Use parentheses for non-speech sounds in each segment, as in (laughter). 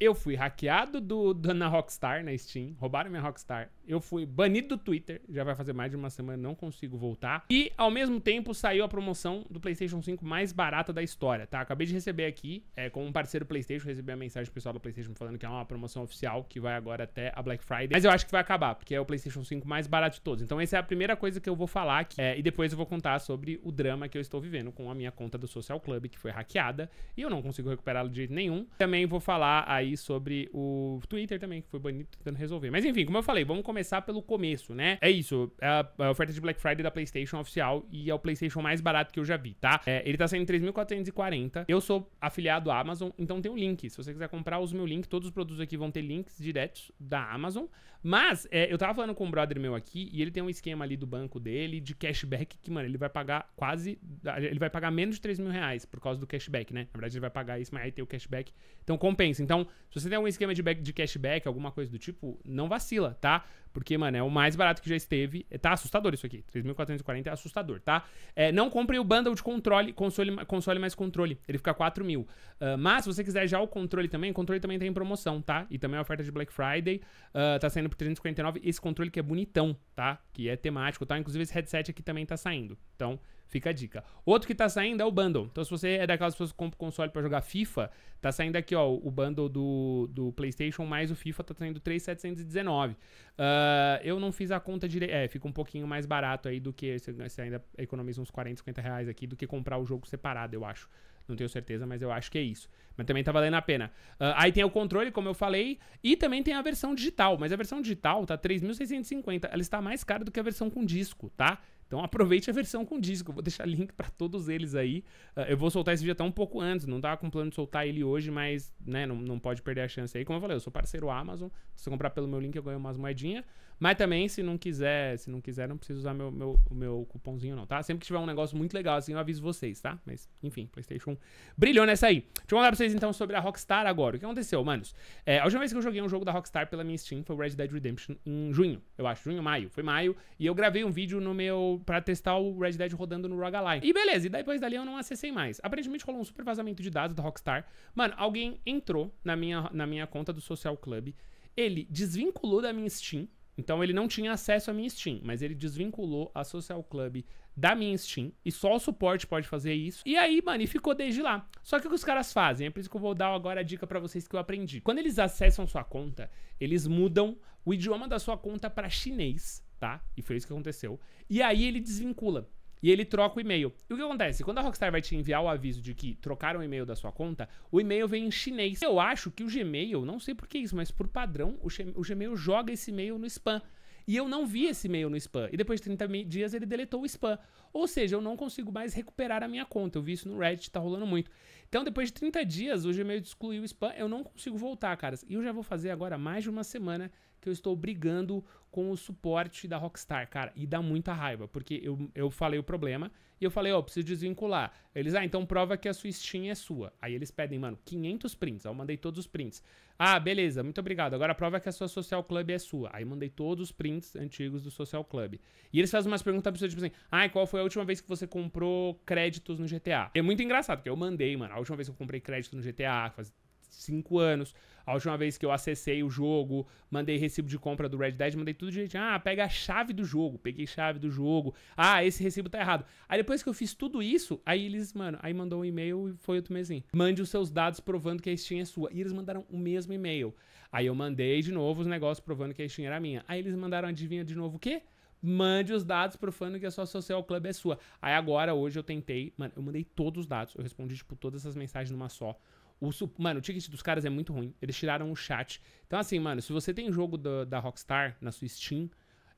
Eu fui hackeado do, do, na Rockstar, na Steam. Roubaram minha Rockstar. Eu fui banido do Twitter. Já vai fazer mais de uma semana, não consigo voltar. E, ao mesmo tempo, saiu a promoção do PlayStation 5 mais barata da história, tá? Acabei de receber aqui, é, como um parceiro PlayStation, recebi a mensagem pessoal do PlayStation falando que é uma promoção oficial que vai agora até a Black Friday. Mas eu acho que vai acabar, porque é o PlayStation 5 mais barato de todos. Então, essa é a primeira coisa que eu vou falar aqui. É, e depois eu vou contar sobre o drama que eu estou vivendo com a minha conta do Social Club, que foi hackeada. E eu não consigo recuperá-la de jeito nenhum. Também vou falar aí aí sobre o Twitter também, que foi banido tentando resolver. Mas enfim, como eu falei, vamos começar pelo começo, né? É isso, é a, é a oferta de Black Friday da PlayStation oficial e é o PlayStation mais barato que eu já vi, tá? É, ele tá saindo 3.440. Eu sou afiliado à Amazon, então tem um link. Se você quiser comprar, usa o meu link. Todos os produtos aqui vão ter links diretos da Amazon. Mas é, eu tava falando com um brother meu aqui e ele tem um esquema ali do banco dele de cashback que, mano, ele vai pagar quase. Ele vai pagar menos de 3 mil reais por causa do cashback, né? Na verdade, ele vai pagar isso, mas aí tem o cashback. Então compensa. Então, se você tem algum esquema de, back, de cashback, alguma coisa do tipo, não vacila, tá? Porque, mano, é o mais barato que já esteve. É, tá assustador isso aqui. 3.440 é assustador, tá? É, não compre o bundle de controle, console, console mais controle. Ele fica 4.000. mil. Uh, mas, se você quiser já o controle também, o controle também tem tá promoção, tá? E também a oferta de Black Friday uh, tá saindo por 349. Esse controle que é bonitão, tá? Que é temático, tá? Inclusive, esse headset aqui também tá saindo. Então, Fica a dica. Outro que tá saindo é o bundle. Então, se você é daquelas pessoas que compra console para jogar FIFA, tá saindo aqui, ó, o bundle do, do PlayStation mais o FIFA tá saindo 3,719. Uh, ah, eu não fiz a conta direito. É, fica um pouquinho mais barato aí do que. Você ainda economiza uns 40, 50 reais aqui do que comprar o jogo separado, eu acho. Não tenho certeza, mas eu acho que é isso. Mas também tá valendo a pena. Uh, aí tem o controle, como eu falei, e também tem a versão digital. Mas a versão digital tá 3.650. Ela está mais cara do que a versão com disco, tá? Então aproveite a versão com disco. Eu vou deixar link para todos eles aí. Uh, eu vou soltar esse vídeo até um pouco antes. Não tava com plano de soltar ele hoje, mas né, não, não pode perder a chance aí. Como eu falei, eu sou parceiro Amazon. Se você comprar pelo meu link, eu ganho umas moedinhas. Mas também, se não quiser, se não quiser, não precisa usar meu, meu, o meu cupomzinho, não, tá? Sempre que tiver um negócio muito legal, assim, eu aviso vocês, tá? Mas, enfim, Playstation brilhou nessa aí. Deixa eu falar pra vocês então sobre a Rockstar agora. O que aconteceu, manos? É, a última vez que eu joguei um jogo da Rockstar pela minha Steam foi o Red Dead Redemption em junho, eu acho. Junho, maio. Foi maio. E eu gravei um vídeo no meu pra testar o Red Dead rodando no Roguelike. E beleza, e depois dali eu não acessei mais. Aparentemente rolou um super vazamento de dados da Rockstar. Mano, alguém entrou na minha, na minha conta do Social Club, ele desvinculou da minha Steam, então ele não tinha acesso à minha Steam, mas ele desvinculou a Social Club da minha Steam e só o suporte pode fazer isso. E aí, mano, e ficou desde lá. Só que o que os caras fazem? É por isso que eu vou dar agora a dica para vocês que eu aprendi. Quando eles acessam sua conta, eles mudam o idioma da sua conta para chinês tá? E foi isso que aconteceu. E aí ele desvincula. E ele troca o e-mail. E o que acontece? Quando a Rockstar vai te enviar o aviso de que trocaram o e-mail da sua conta, o e-mail vem em chinês. Eu acho que o Gmail, não sei por que isso, mas por padrão, o Gmail joga esse e-mail no spam. E eu não vi esse e-mail no spam. E depois de 30 dias ele deletou o spam. Ou seja, eu não consigo mais recuperar a minha conta. Eu vi isso no Reddit, tá rolando muito. Então, depois de 30 dias, o Gmail excluiu o spam. Eu não consigo voltar, caras. E eu já vou fazer agora mais de uma semana que eu estou brigando com o suporte da Rockstar, cara. E dá muita raiva, porque eu, eu falei o problema e eu falei, ó, oh, preciso desvincular. Eles, ah, então prova que a sua Steam é sua. Aí eles pedem, mano, 500 prints. Aí eu mandei todos os prints. Ah, beleza, muito obrigado. Agora prova que a sua Social Club é sua. Aí eu mandei todos os prints antigos do Social Club. E eles fazem umas perguntas absurdas, tipo assim, ah, qual foi a última vez que você comprou créditos no GTA? É muito engraçado, porque eu mandei, mano, a última vez que eu comprei crédito no GTA, faz cinco anos. A última vez que eu acessei o jogo, mandei recibo de compra do Red Dead, mandei tudo direitinho. Ah, pega a chave do jogo. Peguei chave do jogo. Ah, esse recibo tá errado. Aí depois que eu fiz tudo isso, aí eles, mano, aí mandou um e-mail e foi outro mesinho. Mande os seus dados provando que a Steam é sua. E eles mandaram o mesmo e-mail. Aí eu mandei de novo os negócios provando que a Steam era minha. Aí eles mandaram, adivinha de novo o quê? mande os dados provando que a sua social club é sua. Aí agora, hoje eu tentei, mano, eu mandei todos os dados, eu respondi, tipo, todas essas mensagens numa só. O, mano, o ticket dos caras é muito ruim. Eles tiraram o chat. Então, assim, mano, se você tem jogo do, da Rockstar na sua Steam,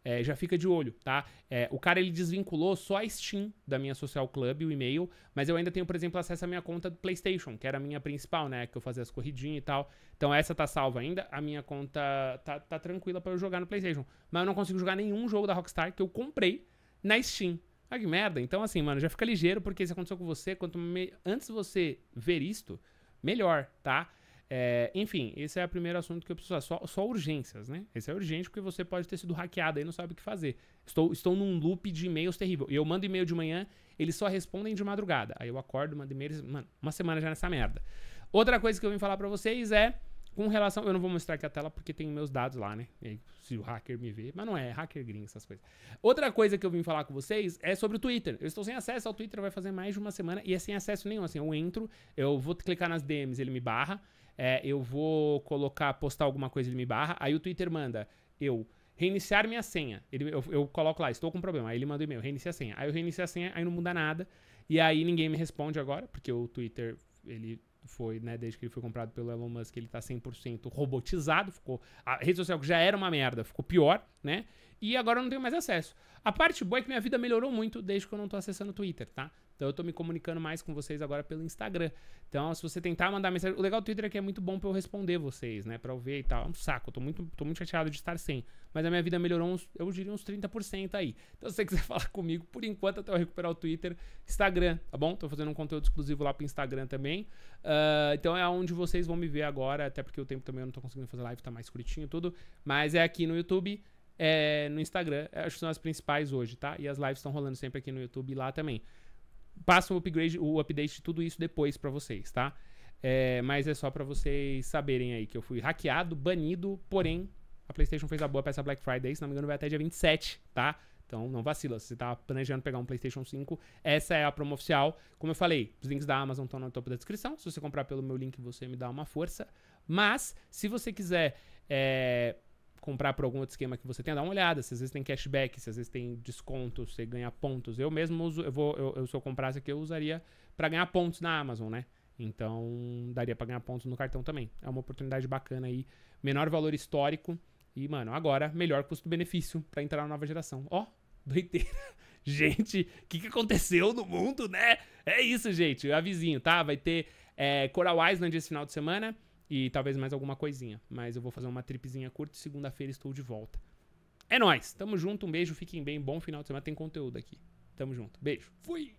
é, já fica de olho, tá? É, o cara ele desvinculou só a Steam da minha Social Club, o e-mail, mas eu ainda tenho, por exemplo, acesso à minha conta do PlayStation, que era a minha principal, né? Que eu fazia as corridinhas e tal. Então essa tá salva ainda. A minha conta tá, tá tranquila para eu jogar no PlayStation. Mas eu não consigo jogar nenhum jogo da Rockstar que eu comprei na Steam. Ah, que merda. Então, assim, mano, já fica ligeiro, porque se aconteceu com você, quanto me... antes você ver isto, melhor, tá? É, enfim, esse é o primeiro assunto que eu preciso. Só, só urgências, né? Esse é urgente porque você pode ter sido hackeado e não sabe o que fazer. Estou, estou num loop de e-mails terrível. E eu mando e-mail de manhã, eles só respondem de madrugada. Aí eu acordo, mando e-mails. Mano, uma semana já nessa merda. Outra coisa que eu vim falar para vocês é. Com relação. Eu não vou mostrar aqui a tela porque tem meus dados lá, né? se o hacker me ver. Mas não é, é hacker gringo, essas coisas. Outra coisa que eu vim falar com vocês é sobre o Twitter. Eu estou sem acesso ao Twitter, vai fazer mais de uma semana e é sem acesso nenhum. Assim, eu entro, eu vou clicar nas DMs, ele me barra. É, eu vou colocar, postar alguma coisa, ele me barra. Aí o Twitter manda eu reiniciar minha senha. Ele, eu, eu coloco lá, estou com problema. Aí ele manda um e-mail, reinicia a senha. Aí eu reinicio a senha, aí não muda nada. E aí ninguém me responde agora, porque o Twitter, ele foi, né, desde que ele foi comprado pelo Elon Musk, ele tá 100% robotizado, ficou a rede social que já era uma merda, ficou pior, né? E agora eu não tenho mais acesso. A parte boa é que minha vida melhorou muito desde que eu não tô acessando o Twitter, tá? Então eu tô me comunicando mais com vocês agora pelo Instagram. Então, se você tentar mandar mensagem. O legal do Twitter é que é muito bom pra eu responder vocês, né? Pra eu ver e tal. É um saco. Eu tô muito, tô muito chateado de estar sem. Mas a minha vida melhorou uns, eu diria, uns 30% aí. Então, se você (laughs) quiser falar comigo, por enquanto, até eu recuperar o Twitter, Instagram, tá bom? Tô fazendo um conteúdo exclusivo lá pro Instagram também. Uh, então é onde vocês vão me ver agora, até porque o tempo também eu não tô conseguindo fazer live, tá mais curtinho tudo. Mas é aqui no YouTube. É, no Instagram, é, acho que são as principais hoje, tá? E as lives estão rolando sempre aqui no YouTube e lá também. Passa o upgrade, o update de tudo isso depois para vocês, tá? É, mas é só para vocês saberem aí que eu fui hackeado, banido, porém a PlayStation fez a boa peça Black Friday, se não me engano vai até dia 27, tá? Então não vacila, se você tá planejando pegar um PlayStation 5, essa é a promo oficial. Como eu falei, os links da Amazon estão no topo da descrição. Se você comprar pelo meu link, você me dá uma força. Mas se você quiser é, comprar por algum outro esquema que você tenha, dá uma olhada. Se às vezes tem cashback, se às vezes tem desconto, você ganha pontos. Eu mesmo uso, eu vou, eu, eu se eu comprasse aqui, eu usaria para ganhar pontos na Amazon, né? Então, daria para ganhar pontos no cartão também. É uma oportunidade bacana aí. Menor valor histórico. E, mano, agora, melhor custo-benefício para entrar na nova geração. Ó, oh, (laughs) doideira. Gente, o que, que aconteceu no mundo, né? É isso, gente. Eu avisinho, tá? Vai ter é, Coral Island esse final de semana. E talvez mais alguma coisinha. Mas eu vou fazer uma tripzinha curta e segunda-feira estou de volta. É nóis. Tamo junto. Um beijo. Fiquem bem. Bom final de semana. Tem conteúdo aqui. Tamo junto. Beijo. Fui.